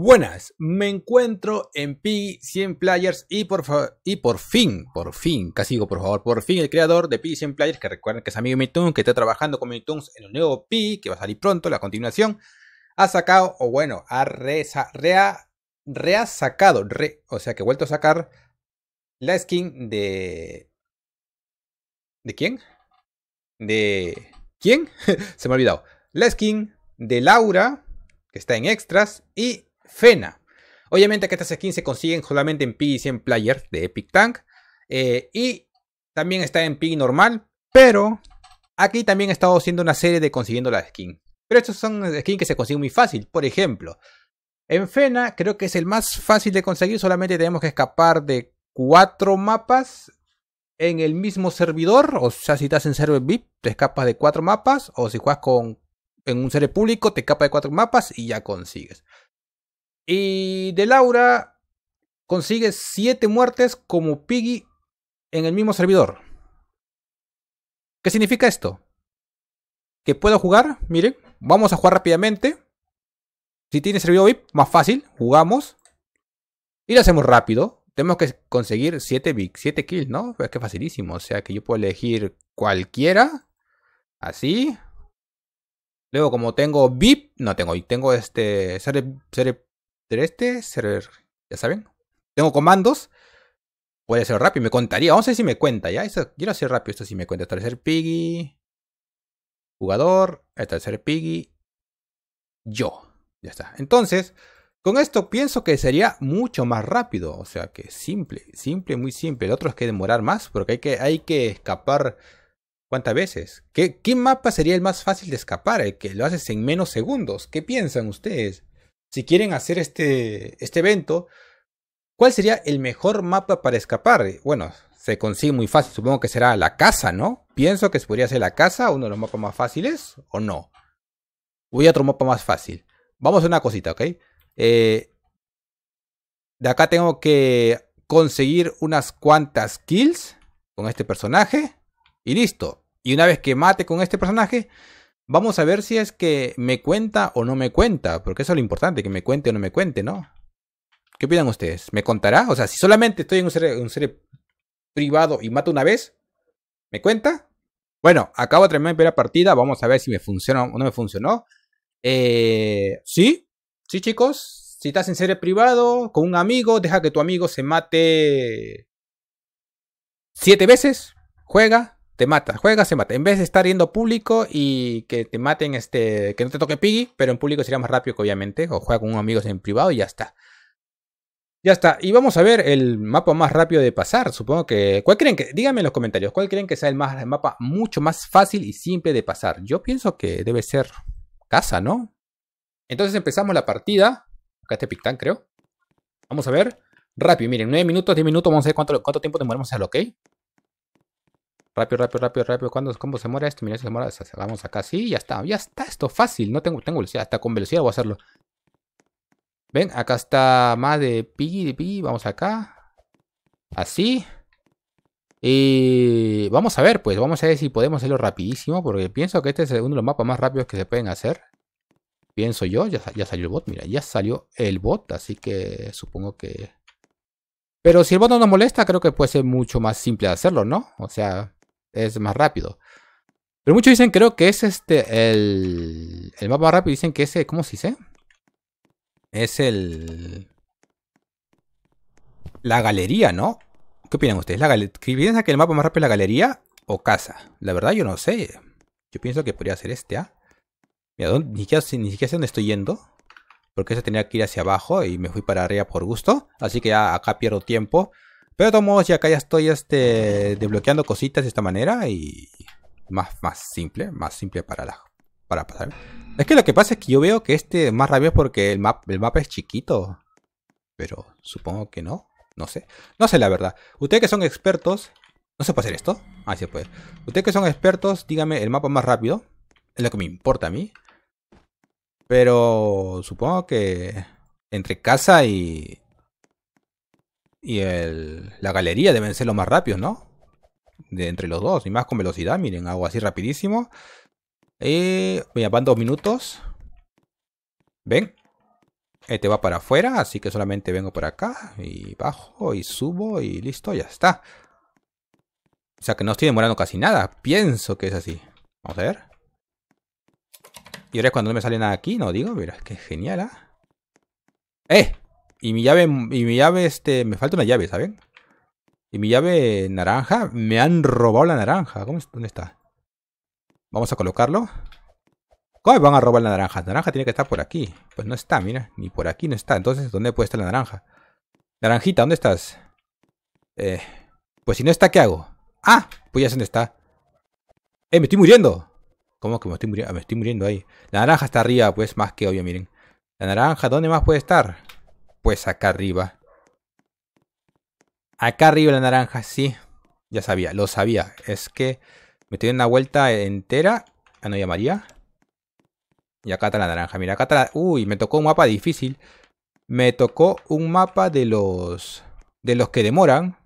Buenas, me encuentro en Pi 100 Players y por, y por fin, por fin, casi por favor, por fin el creador de p 100 Players, que recuerden que es amigo de que está trabajando con MeToons en el nuevo Pi, que va a salir pronto, la continuación, ha sacado, o bueno, ha reasacado, sacado, re, o sea que ha vuelto a sacar la skin de... ¿De quién? ¿De quién? Se me ha olvidado. La skin de Laura, que está en extras, y Fena. Obviamente que estas skins se consiguen solamente en PI 100 Players de Epic Tank. Eh, y también está en PI normal. Pero aquí también he estado haciendo una serie de consiguiendo la skin. Pero estos son skins que se consiguen muy fácil. Por ejemplo, en Fena creo que es el más fácil de conseguir. Solamente tenemos que escapar de cuatro mapas en el mismo servidor. O sea, si estás en server VIP, te escapas de cuatro mapas. O si juegas con, en un server público, te escapas de cuatro mapas y ya consigues. Y de Laura consigue 7 muertes como Piggy en el mismo servidor. ¿Qué significa esto? Que puedo jugar, miren, vamos a jugar rápidamente. Si tiene servidor VIP, más fácil, jugamos. Y lo hacemos rápido. Tenemos que conseguir 7 kills, ¿no? Es que facilísimo. O sea que yo puedo elegir cualquiera. Así. Luego, como tengo VIP, no tengo VIP, tengo este serie, este server ya saben, tengo comandos, puede ser rápido, me contaría, vamos a ver si me cuenta, ya, eso, quiero hacer rápido, esto si me cuenta, establecer Piggy, jugador, establecer Piggy, yo, ya está. Entonces, con esto pienso que sería mucho más rápido, o sea que simple, simple, muy simple. El otro es que demorar más, porque hay que, hay que escapar cuántas veces. ¿Qué, ¿Qué mapa sería el más fácil de escapar? El que lo haces en menos segundos. ¿Qué piensan ustedes? si quieren hacer este, este evento, ¿cuál sería el mejor mapa para escapar? Bueno, se consigue muy fácil, supongo que será la casa, ¿no? Pienso que podría ser la casa, uno de los mapas más fáciles, o no. Voy a otro mapa más fácil. Vamos a una cosita, ¿ok? Eh, de acá tengo que conseguir unas cuantas kills con este personaje. Y listo. Y una vez que mate con este personaje, Vamos a ver si es que me cuenta o no me cuenta, porque eso es lo importante, que me cuente o no me cuente, ¿no? ¿Qué opinan ustedes? ¿Me contará? O sea, si solamente estoy en un ser, privado y mato una vez, ¿me cuenta? Bueno, acabo de terminar mi partida, vamos a ver si me funciona o no me funcionó. Eh, sí, sí chicos, si estás en serie privado con un amigo, deja que tu amigo se mate siete veces, juega, te mata, juega, se mata. En vez de estar yendo público y que te maten, este, que no te toque Piggy, pero en público sería más rápido que obviamente, o juega con unos amigos en privado y ya está. Ya está, y vamos a ver el mapa más rápido de pasar, supongo que... ¿Cuál creen que...? Díganme en los comentarios, ¿cuál creen que sea el, más, mapa mucho más fácil y simple de pasar? Yo pienso que debe ser casa, ¿no? Entonces empezamos la partida. Acá este Pictán, creo. Vamos a ver. Rápido, miren, 9 minutos, 10 minutos, vamos a ver cuánto, cuánto tiempo demoramos a hacerlo, ¿ok? Rápido, rápido, rápido, rápido. ¿Cuándo, ¿Cómo se muere esto? Mira, se muere. Vamos acá. Sí, ya está. Ya está esto fácil. No tengo, tengo velocidad. Hasta con velocidad voy a hacerlo. Ven, acá está más de pi, de pi. Vamos acá. Así. Y vamos a ver, pues. Vamos a ver si podemos hacerlo rapidísimo. Porque pienso que este es uno de los mapas más rápidos que se pueden hacer. Pienso yo. Ya, ya salió el bot. Mira, ya salió el bot. Así que supongo que... Pero si el bot no nos molesta, creo que puede ser mucho más simple hacerlo, ¿no? O sea, es más rápido. Pero muchos dicen, creo que es este, el, el mapa rápido, dicen que ese, ¿cómo se dice? Es el... La galería, ¿no? ¿Qué opinan ustedes? ¿La que el mapa más rápido es la galería o casa? La verdad yo no sé. Yo pienso que podría ser este, ¿ah? ni, siquiera, sé dónde estoy yendo. Porque eso tenía que ir hacia abajo y me fui para arriba por gusto. Así que acá pierdo tiempo. Pero de todos modos, ya acá ya estoy este, desbloqueando cositas de esta manera y más, más simple, más simple para, la, para pasar. Es que lo que pasa es que yo veo que este más rápido porque el, map, el mapa es chiquito. Pero supongo que no. No sé. No sé la verdad. Ustedes que son expertos. ¿No se puede hacer esto? Ah, se sí puede. Ustedes que son expertos, díganme el mapa más rápido. Es lo que me importa a mí. Pero supongo que entre casa y, y el, la galería deben ser los más rápidos, ¿no? De entre los dos, y más con velocidad, miren, hago así rapidísimo. Eh, mira, van dos minutos. ¿Ven? Este va para afuera, así que solamente vengo por acá y bajo y subo y listo, ya está. O sea que no estoy demorando casi nada, pienso que es así. Vamos a ver. Y ahora es cuando no me sale nada aquí, no digo, mira, es que genial, ¿ah? ¡Eh! Y mi llave, y mi llave, este, me falta una llave, ¿saben? Y mi llave naranja, me han robado la naranja. ¿Cómo, ¿Dónde está? Vamos a colocarlo. ¿Cómo me van a robar la naranja? La naranja tiene que estar por aquí. Pues no está, mira, ni por aquí no está. Entonces, ¿dónde puede estar la naranja? Naranjita, ¿dónde estás? Eh, pues si no está, ¿qué hago? Ah, pues ya sé dónde está. ¡Eh, me estoy muriendo! ¿Cómo que me estoy muriendo? Ah, me estoy muriendo ahí. La naranja está arriba, pues, más que obvio, miren. La naranja, ¿dónde más puede estar? Pues acá arriba. Acá arriba la naranja, sí. Ya sabía, lo sabía. Es que me estoy dando una vuelta entera. Ah, no, llamaría? Y acá está la naranja. Mira, acá está Uy, me tocó un mapa difícil. Me tocó un mapa de los... De los que demoran.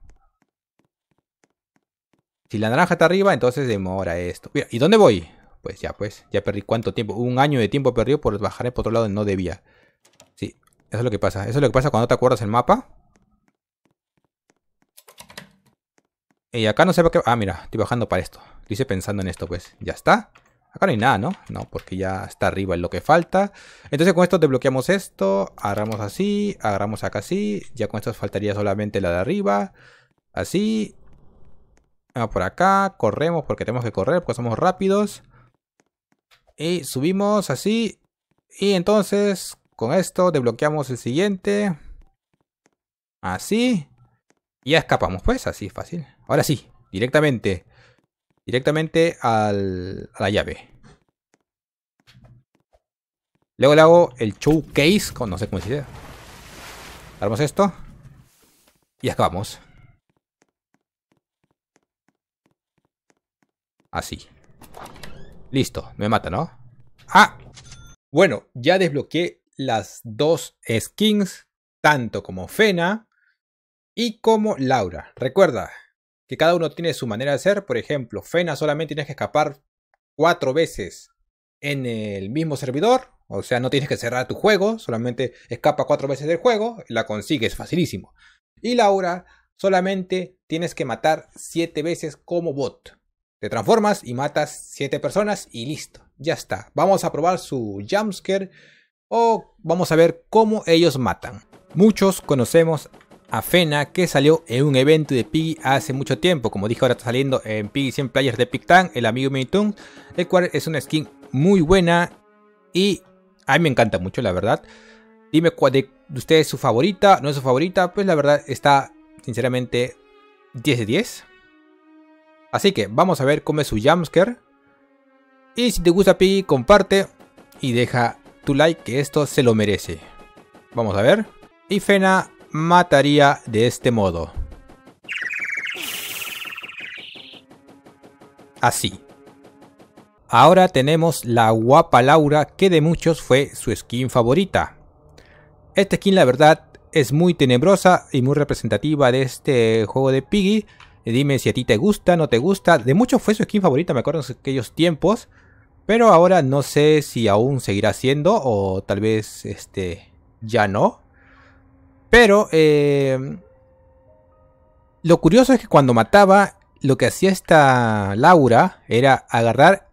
Si la naranja está arriba, entonces demora esto. Mira, ¿y dónde voy? Pues ya, pues. Ya perdí cuánto tiempo. Un año de tiempo perdido por bajar por otro lado. No debía. Eso es lo que pasa. Eso es lo que pasa cuando te acuerdas el mapa. Y acá no sé por qué... Ah, mira, estoy bajando para esto. Dice pensando en esto, pues. Ya está. Acá no hay nada, ¿no? No, porque ya está arriba lo que falta. Entonces con esto desbloqueamos esto. Agarramos así. Agarramos acá así. Ya con esto faltaría solamente la de arriba. Así. Vamos por acá. Corremos porque tenemos que correr porque somos rápidos. Y subimos así. Y entonces con esto desbloqueamos el siguiente. Así. Y ya escapamos. Pues así fácil. Ahora sí, directamente. Directamente al, a la llave. Luego le hago el showcase. Con, no sé cómo se dice. Damos esto. Y escapamos. Así. Listo, me mata, ¿no? ¡Ah! Bueno, ya desbloqueé las dos skins, tanto como Fena y como Laura. Recuerda que cada uno tiene su manera de ser, por ejemplo, Fena solamente tienes que escapar cuatro veces en el mismo servidor, o sea, no tienes que cerrar tu juego, solamente escapa cuatro veces del juego la consigues, facilísimo. Y Laura, solamente tienes que matar siete veces como bot. Te transformas y matas siete personas y listo, ya está. Vamos a probar su jumpscare o vamos a ver cómo ellos matan. Muchos conocemos a Fena que salió en un evento de Piggy hace mucho tiempo, como dije ahora está saliendo en Piggy 100 Players de Pictan, el amigo Minitoon, el cual es una skin muy buena y a mí me encanta mucho la verdad. Dime cuál de ustedes es su favorita, no es su favorita, pues la verdad está sinceramente 10 de 10. Así que vamos a ver cómo es su Jamsker. Y si te gusta Piggy, comparte y deja tu Like que esto se lo merece. Vamos a ver. Y Fena mataría de este modo. Así. Ahora tenemos la guapa Laura que de muchos fue su skin favorita. Esta skin la verdad es muy tenebrosa y muy representativa de este juego de Piggy. Dime si a ti te gusta, no te gusta. De muchos fue su skin favorita, me acuerdo en aquellos tiempos. Pero ahora no sé si aún seguirá siendo o tal vez este ya no. Pero em, lo curioso es que cuando mataba, lo que hacía esta Laura era agarrar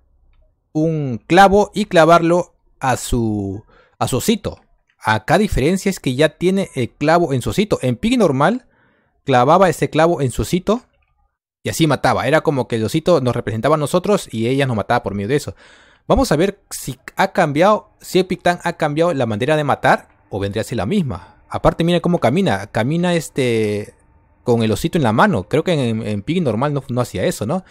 un clavo y clavarlo a su, a su osito. Acá diferencia es que ya tiene el clavo en su osito. En Pig normal clavaba ese clavo en su osito y así mataba. Era como que el osito nos representaba a nosotros y ella nos mataba por medio de eso. Vamos a ver si ha cambiado, si el Tan ha cambiado la manera de matar o vendría a ser la misma. Aparte, mira cómo camina. Camina este con el osito en la mano. Creo que en, en Pig normal no, no hacía eso, ¿no?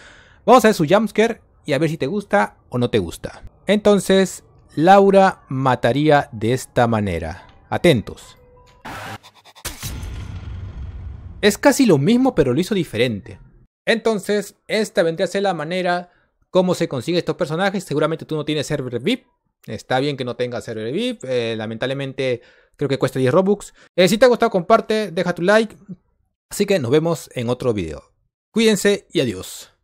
Vamos a ver su jumpscare y a ver si te gusta o no te gusta. Entonces, Laura mataría de esta manera. Atentos. Es casi lo mismo, pero lo hizo diferente. Entonces, esta vendría a ser la manera cómo se consigue estos personajes. Seguramente tú no tienes server VIP. Está bien que no tengas server VIP. Eh, lamentablemente, creo que cuesta 10 Robux. Eh, si te ha gustado, comparte, deja tu like. Así que nos vemos en otro video. Cuídense y adiós.